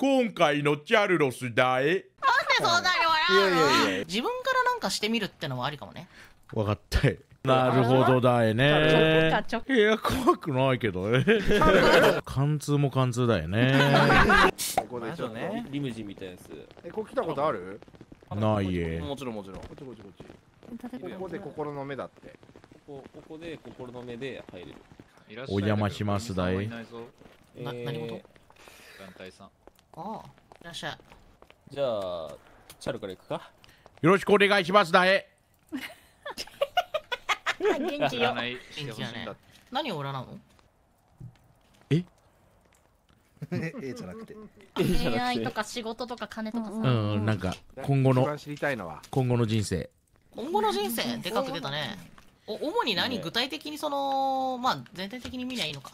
今回のチャルロスだえなんでそんなに笑うのいやいやいや自分からなんかしてみるってのもありかもね分かったよなるほどだよね。いや怖くないけどね。貫通も貫通だよね。ここでちょっとリムジンみたいなやつ。えこれ来たことある？ないえ。もちろんもちろん。こっちこっちこっち。ここで心の目だって。ここここで心の目で入れる。お邪魔しますだえな何事？団体さん。おいらっしゃいじゃあチャルからいくかよろしくお願いしますだえ元気よ元気よね何をらうのえ A じゃなくて恋愛とか仕事とか金とかさうんなんか今後の知りたいのは今後の人生今後の人生でかく出たねお主に何、ね、具体的にそのまあ全体的に見りゃいいのか、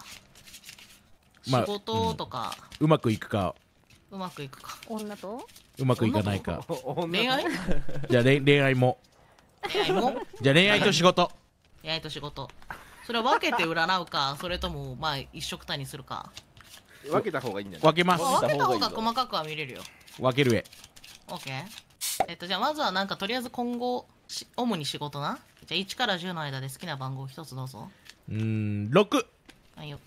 まあ、仕事とか、うん、うまくいくかうまくいくか女とうまくいかないか恋愛 じゃあ恋愛も恋愛もじゃあ恋愛と仕事恋愛と仕事それは分けて占うかそれともまあ一緒くたにするか分けた方がいいんじゃない分けます分けた方が細かくは見れるよ分けるへ OK えっとじゃあまずはなんかとりあえず今後主に仕事なじゃあ1から10の間で好きな番号一つどうぞうん6はいよ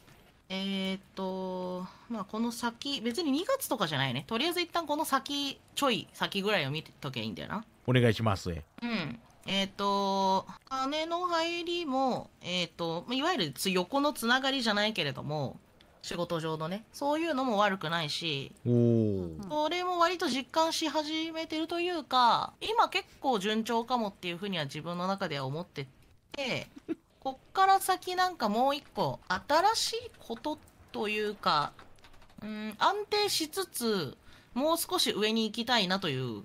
えっと、まあ、この先、別に2月とかじゃないね。とりあえず一旦この先、ちょい先ぐらいを見てとけばいいんだよな。お願いします。うん。えっ、ー、と、金の入りも、えっ、ー、と、いわゆる横のつながりじゃないけれども、仕事上のね、そういうのも悪くないし、それも割と実感し始めてるというか、今結構順調かもっていうふうには自分の中では思ってて、こっから先なんかもう一個、新しいことというか、うん、安定しつつ、もう少し上に行きたいなという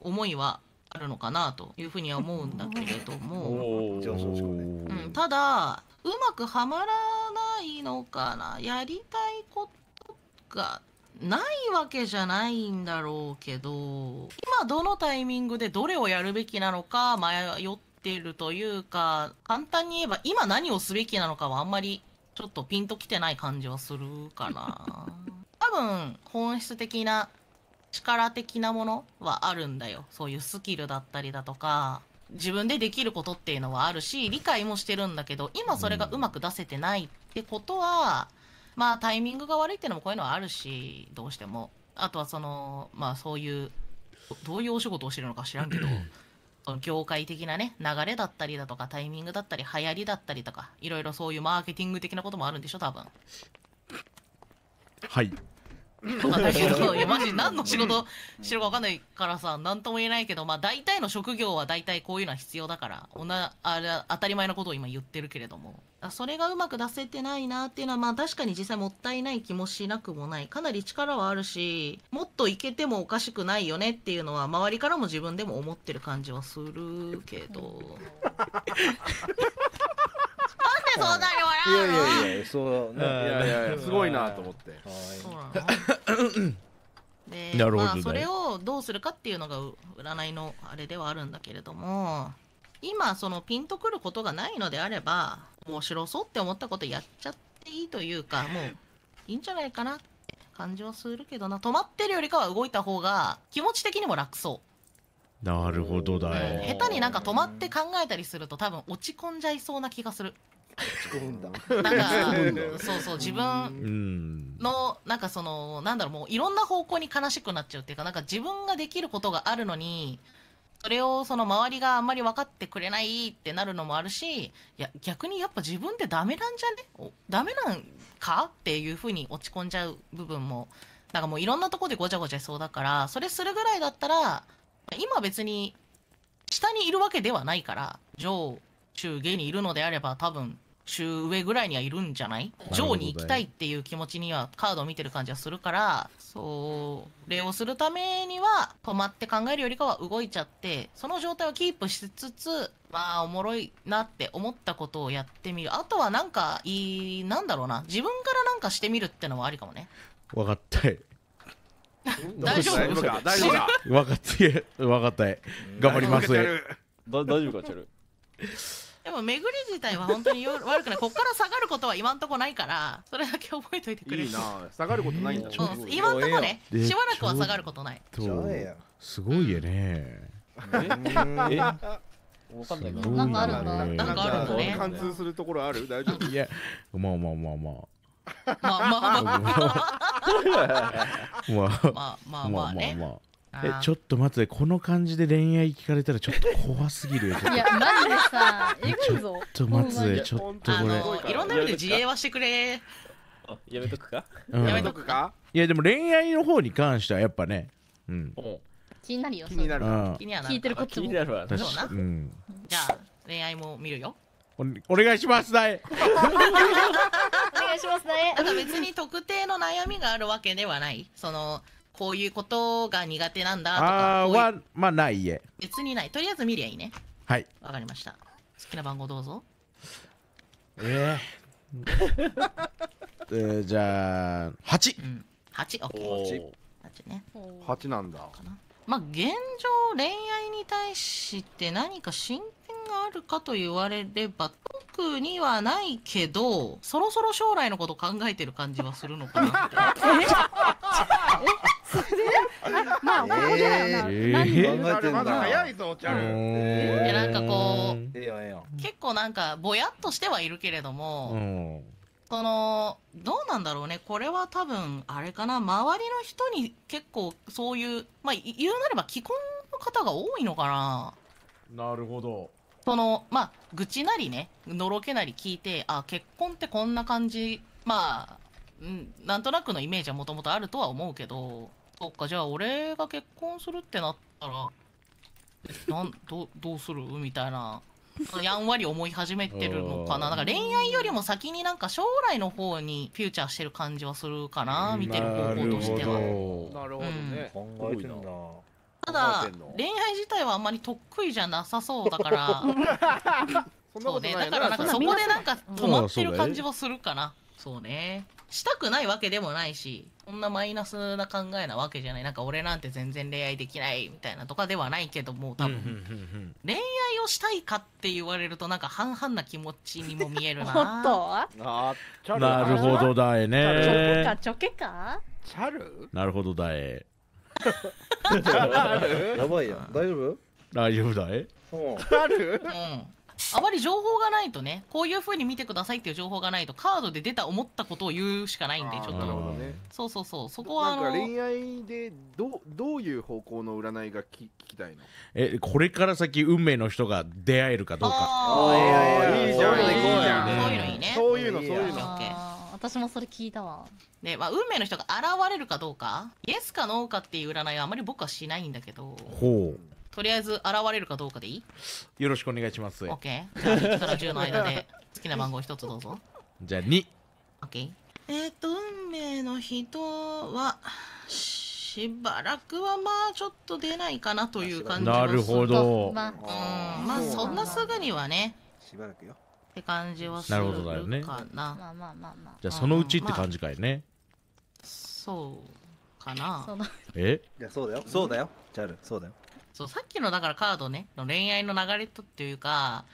思いはあるのかなというふうには思うんだけれども、うん、ただ、うまくはまらないのかな、やりたいことがないわけじゃないんだろうけど、今どのタイミングでどれをやるべきなのか迷ってってるというか、簡単に言えば今何をすべきなのかはあんまりちょっとピンときてない感じはするかな。多分本質的な力的なものはあるんだよ。そういうスキルだったりだとか、自分でできることっていうのはあるし、理解もしてるんだけど、今それがうまく出せてないってことは、まあタイミングが悪いっていうのもこういうのはあるし、どうしても。あとはその、まあそういう、どういうお仕事をしてるのか知らんけど、その業界的なね、流れだったりだとか、タイミングだったり、流行りだったりとか、いろいろそういうマーケティング的なこともあるんでしょ、多分。はい。とかだけど、いや、マジ何の仕事しろか分かんないからさ、何とも言えないけど、まあ大体の職業は大体こういうのは必要だから、おなあれ当たり前のことを今言ってるけれども、それがうまく出せてないなっていうのは、まあ確かに実際もったいない気もしなくもない。かなり力はあるし、もっといけてもおかしくないよねっていうのは、周りからも自分でも思ってる感じはするけど。そんなに笑うのいやいやいやそういやいやいやすごいなと思ってなるほど、まあ、それをどうするかっていうのが占いのあれではあるんだけれども今そのピンとくることがないのであれば面白そうって思ったことやっちゃっていいというかもういいんじゃないかなって感じはするけどな止まってるよりかは動いた方が気持ち的にも楽そうなるほどだよ、うん、下手になんか止まって考えたりすると多分落ち込んじゃいそうな気がする込むんだ。なんか、そうそう、自分の、なんかその、なんだろう、もういろんな方向に悲しくなっちゃうっていうか、なんか自分ができることがあるのに、それをその周りがあんまり分かってくれないってなるのもあるし、いや、逆にやっぱ自分ってダメなんじゃねダメなんかっていうふうに落ち込んじゃう部分も、なんかもういろんなとこでごちゃごちゃしそうだから、それするぐらいだったら、今別に下にいるわけではないから、上、中下にいるのであれば多分中上ぐらいにはいるんじゃない上に行きたいっていう気持ちにはカードを見てる感じはするから、それをするためには止まって考えるよりかは動いちゃって、その状態をキープしつつ、まあおもろいなって思ったことをやってみる。あとはなんかいい、なんだろうな。自分からなんかしてみるってのもありかもね。分かったい。大丈夫か大丈夫か分かったい。分かったい。頑張ります。大丈夫か、チェル。でも巡り自体は本当によ悪くないこっから下がることは今んとこないからそれだけ覚えといてくれいいな下がることないんだ、えー、今んとこねしばらくは下がることないすごいよねえわかんないなんかあるんだ。なんかあるんだね。貫通するところある大丈夫いや、まあまあまあまあ。まあまあまあまあまあまあまあまあまあまあまあまあまあまあまあまあえちょっと待ってこの感じで恋愛聞かれたらちょっと怖すぎるよ いやマジでさえぐいぞちょっと待ってちょっとこれ、あのいろんな意味で自衛はしてくれやめとくか、うん、やめとくかいやでも恋愛の方に関してはやっぱねうん気になるよ気になる気になる聞いてるこっちも気になるわうな、うん、じゃあ恋愛も見るよお願いしますだい お願いしますだい別に特定の悩みがあるわけではないそのこういうことが苦手なんだとかあううはまあないえ別にないとりあえず見りゃいいねはいわかりました好きな番号どうぞえー、えーじゃあ8うん8オ8ね八なんだ。まあ現状恋愛に対して何か進展があるかと言われれば特にはないけどそろそろ将来のこと考えてる感じはするのかなって ほじゃよな。何まだ早いぞ、ちゃん。え、なんかこう、結構なんか、ぼやっとしてはいるけれども、その、どうなんだろうね。これは多分、あれかな、周りの人に結構そういう、まあ、言うなれば既婚の方が多いのかな。なるほど。その、まあ、愚痴なりね、のろけなり聞いて、あ、結婚ってこんな感じ、まあ、なんとなくのイメージはもともとあるとは思うけど、そっかじゃあ俺が結婚するってなったらなんどどうするみたいなやんわり思い始めてるのかなだから恋愛よりも先になんか将来の方にフューチャーしてる感じはするかな見てる方向としては。なるほどうん、考えてんだただ恋愛自体はあんまり得意じゃなさそうだから そうねだからなんかそこでなんか止まってる感じはするかなそうねしたくないわけでもないしそんなマイナスな考えなわけじゃないなんか俺なんて全然恋愛できないみたいなとかではないけども多分恋愛をしたいかって言われるとなんか半々な気持ちにも見えるな本当なるほどだえねチョケかチャルなるほどだえ やばいや大丈夫大丈夫だえチャルうんあまり情報がないとねこういうふうに見てくださいっていう情報がないとカードで出た思ったことを言うしかないんでちょっと、ね、そうそうそうそこはあの恋愛でどどういう方向の占いがき聞きたいのえこれから先運命の人が出会えるかどうかああいいじゃんいいじゃんそういうのいいねそういうのそういうの私もそれ聞いたわで、まあ、運命の人が現れるかどうかイエスかノーかっていう占いはあまり僕はしないんだけどほうとりあえず現れるかどうかでいいよろしくお願いします。オッケー。じゃあ1から10の間で好きな番号1つどうぞ。じゃあ2。オッケー。えっ、と、運命の人は、しばらくはまあちょっと出ないかなという感じなるほど。まあ、うん、まあそんなすぐにはね。しばらくよ。って感じはするかな。なるほどだよね。じゃあそのうちって感じかいね。そうかな。え？いやそうだよ。そうだよ。チャール、そうだよ。そう、さっきのだからカードね、の恋愛の流れとっていうか、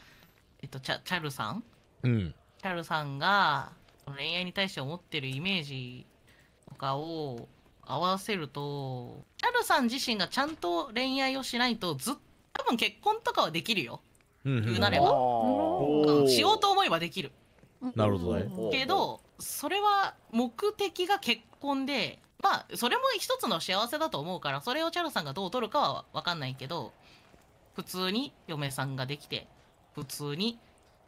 えっと、チャチャルさんうん。チャルさんが、恋愛に対して思ってるイメージとかを合わせると、チャルさん自身がちゃんと恋愛をしないと、ずっと、多分結婚とかはできるよ。うん、言うなれば。しようと思えばできる。なるほどね。けど、それは目的が結婚で、まあそれも一つの幸せだと思うからそれをチャロさんがどう取るかは分かんないけど普通に嫁さんができて普通に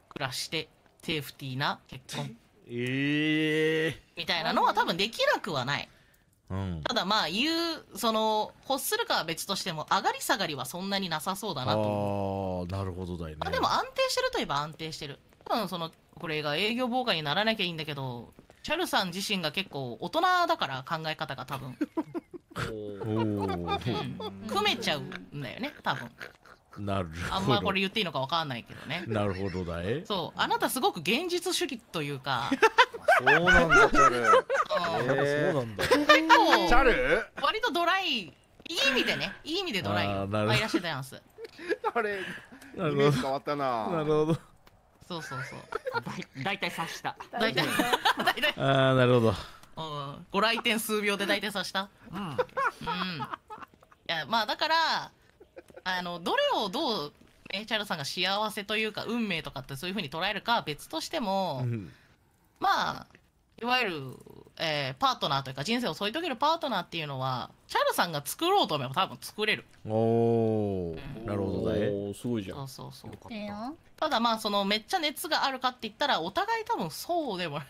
暮らしてセーフティーな結婚ええみたいなのは多分できなくはない、うん、ただまあ言うその欲するかは別としても上がり下がりはそんなになさそうだなとああなるほどだよね、まあ、でも安定してるといえば安定してる多分そのこれが営業妨害にならなきゃいいんだけどチャルさん自身が結構大人だから考え方が多分組めちゃうんだよね多分なるあんまこれ言っていいのかわかんないけどねなるほどだえそうあなたすごく現実主義というかそうなんだチャル、えそうなんだ結構チャル割とドライいい意味でねいい意味でドライよ愛らしいダンス あれイメージ変わったななるほどそうそうそうだ大体察した大体ああなるほどうんご来店数秒で大体察したうん、うん、いやまあだからあのどれをどうえチャルさんが幸せというか運命とかってそういうふうに捉えるかは別としても、うんまあいわゆる、えー、パートナーというか人生を添い遂げるパートナーっていうのはチャルさんが作ろうと思えば多分作れるお、うん、なるほどねおすごいじゃんそうそうそうただまあそのめっちゃ熱があるかって言ったらお互い多分そうでも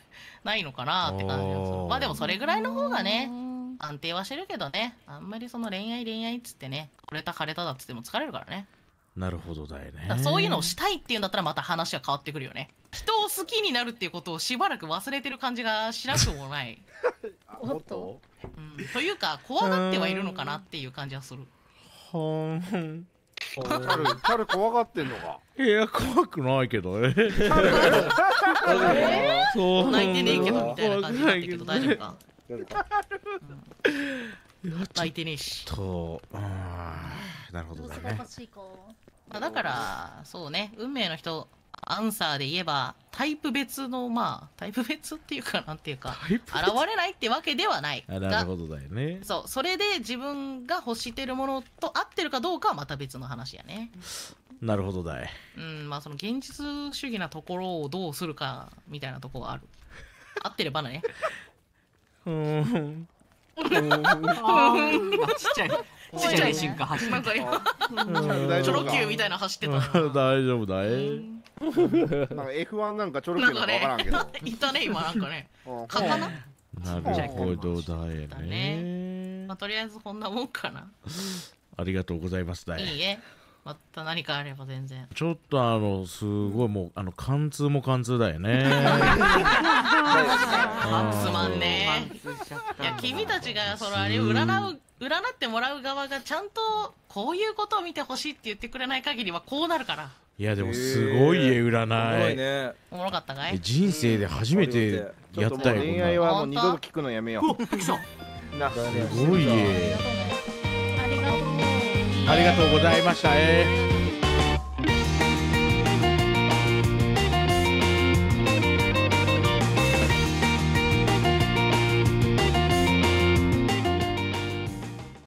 ないのかなって感じがするまあでもそれぐらいの方がね安定はしてるけどねあんまりその恋愛恋愛っつってねこれた枯れただっつっても疲れるからねなるほどだよねそういうのをしたいっていうんだったらまた話は変わってくるよね人を好きになるっていうことをしばらく忘れてる感じがしなくもないお っと、うん、というか怖がってはいるのかなっていう感じはするはんチル 怖がってんのかいや怖くないけどねえ そう泣いてねえけどみたいな感じなったけど大丈夫か、泣いてねえしとうんなるほどだね。まあ、だからそうね運命の人アンサーで言えばタイプ別のまあタイプ別っていうかなんていうか現れないってわけではないなるほどだよねそうそれで自分が欲してるものと合ってるかどうかはまた別の話やねなるほどだいうんまあその現実主義なところをどうするかみたいなとこはある合ってればねうん ちっちゃいちっちゃい瞬間走ってたか、チョロ Q みたいな走ってた大丈夫だいなんか F1 なんかチョロ Q なんか分からんけどいたね今なんかね刀なるほどだよねまあとりあえずこんなもんかなありがとうございますだいいえまた何かあれば全然ちょっとあのすごいもうあの貫通も貫通だよね 貫まんねいや君たちがそのあれ占う占ってもらう側がちゃんとこういうことを見てほしいって言ってくれない限りはこうなるからいやでもすごい絵占い、おもろかったかい人生で初めてやったよ恋愛はもう二度聞くのやめようすごい絵ありがとうございました、えー